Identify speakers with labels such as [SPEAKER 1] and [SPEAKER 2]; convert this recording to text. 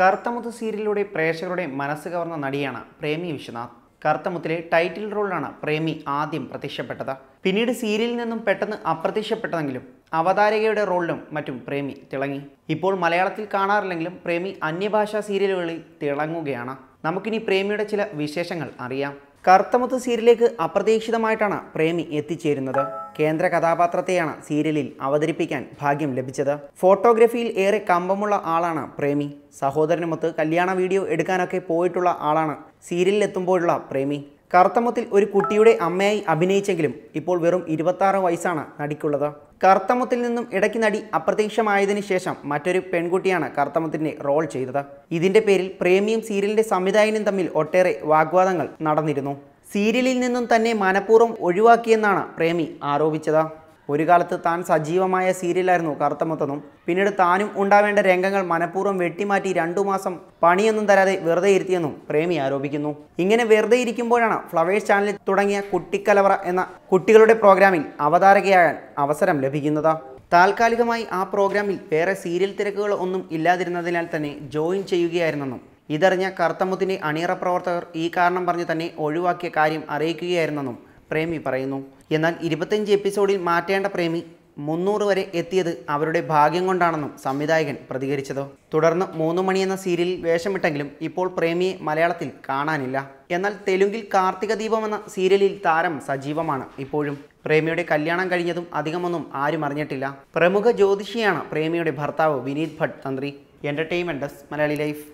[SPEAKER 1] കറുത്തമുത്ത് സീരിയലിലൂടെ പ്രേക്ഷകരുടെ മനസ്സ് കവർന്ന നടിയാണ് പ്രേമി വിശ്വനാഥ് കറുത്തമുത്തിലെ ടൈറ്റിൽ റോളിലാണ് പ്രേമി ആദ്യം പ്രത്യക്ഷപ്പെട്ടത് പിന്നീട് സീരിയലിൽ നിന്നും പെട്ടെന്ന് അപ്രത്യക്ഷപ്പെട്ടതെങ്കിലും അവതാരകയുടെ റോളിലും മറ്റും പ്രേമി തിളങ്ങി ഇപ്പോൾ മലയാളത്തിൽ കാണാറില്ലെങ്കിലും പ്രേമി അന്യഭാഷാ സീരിയലുകളിൽ തിളങ്ങുകയാണ് നമുക്കിനി പ്രേമിയുടെ ചില വിശേഷങ്ങൾ അറിയാം കറുത്തമുത്ത് സീരിയലിലേക്ക് അപ്രതീക്ഷിതമായിട്ടാണ് പ്രേമി എത്തിച്ചേരുന്നത് കേന്ദ്ര കഥാപാത്രത്തെയാണ് സീരിയലിൽ അവതരിപ്പിക്കാൻ ഭാഗ്യം ലഭിച്ചത് ഫോട്ടോഗ്രഫിയിൽ ഏറെ കമ്പമുള്ള ആളാണ് പ്രേമി സഹോദരനുമൊത്ത് കല്യാണ വീഡിയോ എടുക്കാനൊക്കെ പോയിട്ടുള്ള ആളാണ് സീരിയലിൽ എത്തുമ്പോഴുള്ള പ്രേമി കറുത്തമുത്തിൽ ഒരു കുട്ടിയുടെ അമ്മയായി അഭിനയിച്ചെങ്കിലും ഇപ്പോൾ വെറും ഇരുപത്താറ് വയസ്സാണ് നടിക്കുള്ളത് കറുത്തമുത്തിൽ നിന്നും ഇടയ്ക്ക് നടി അപ്രത്യക്ഷമായതിനു ശേഷം മറ്റൊരു പെൺകുട്ടിയാണ് കറുത്തമുത്തിൻ്റെ റോൾ ചെയ്തത് ഇതിൻ്റെ പേരിൽ പ്രേമിയും സീരിയലിൻ്റെ സംവിധായകനും തമ്മിൽ ഒട്ടേറെ വാഗ്വാദങ്ങൾ നടന്നിരുന്നു സീരിയലിൽ നിന്നും തന്നെ മനഃപൂർവ്വം ഒഴിവാക്കിയെന്നാണ് പ്രേമി ആരോപിച്ചത് ഒരു കാലത്ത് താൻ സജീവമായ സീരിയലായിരുന്നു കറുത്തമൊത്തതും പിന്നീട് താനും ഉണ്ടാവേണ്ട രംഗങ്ങൾ മനഃപൂർവ്വം വെട്ടിമാറ്റി രണ്ടു മാസം പണിയൊന്നും തരാതെ വെറുതെ ഇരുത്തിയെന്നും പ്രേമി ആരോപിക്കുന്നു ഇങ്ങനെ വെറുതെ ഇരിക്കുമ്പോഴാണ് ഫ്ലവേഴ്സ് ചാനലിൽ തുടങ്ങിയ കുട്ടിക്കലവറ എന്ന കുട്ടികളുടെ പ്രോഗ്രാമിൽ അവതാരകയാകാൻ അവസരം ലഭിക്കുന്നത് താൽക്കാലികമായി ആ പ്രോഗ്രാമിൽ വേറെ സീരിയൽ തിരക്കുകൾ ഒന്നും ഇല്ലാതിരുന്നതിനാൽ തന്നെ ജോയിൻ ചെയ്യുകയായിരുന്നെന്നും ഇതറിഞ്ഞ കർത്തമുത്തിൻ്റെ അണിയറ പ്രവർത്തകർ ഈ കാരണം പറഞ്ഞ് തന്നെ ഒഴിവാക്കിയ കാര്യം അറിയിക്കുകയായിരുന്നെന്നും പ്രേമി പറയുന്നു എന്നാൽ ഇരുപത്തഞ്ച് എപ്പിസോഡിൽ മാറ്റേണ്ട പ്രേമി മുന്നൂറ് വരെ എത്തിയത് അവരുടെ ഭാഗ്യം കൊണ്ടാണെന്നും സംവിധായകൻ പ്രതികരിച്ചത് തുടർന്ന് മൂന്നു മണി എന്ന സീരിയലിൽ വേഷമിട്ടെങ്കിലും ഇപ്പോൾ പ്രേമിയെ മലയാളത്തിൽ കാണാനില്ല എന്നാൽ തെലുങ്കിൽ കാർത്തിക ദീപം എന്ന സീരിയലിൽ താരം സജീവമാണ് ഇപ്പോഴും പ്രേമിയുടെ കല്യാണം കഴിഞ്ഞതും അധികമൊന്നും ആരും അറിഞ്ഞിട്ടില്ല പ്രമുഖ ജ്യോതിഷിയാണ് പ്രേമിയുടെ ഭർത്താവ് വിനീത് ഭട്ട് തന്ത്രി എൻ്റർടൈൻമെൻറ്റ് മലയാളി ലൈഫ്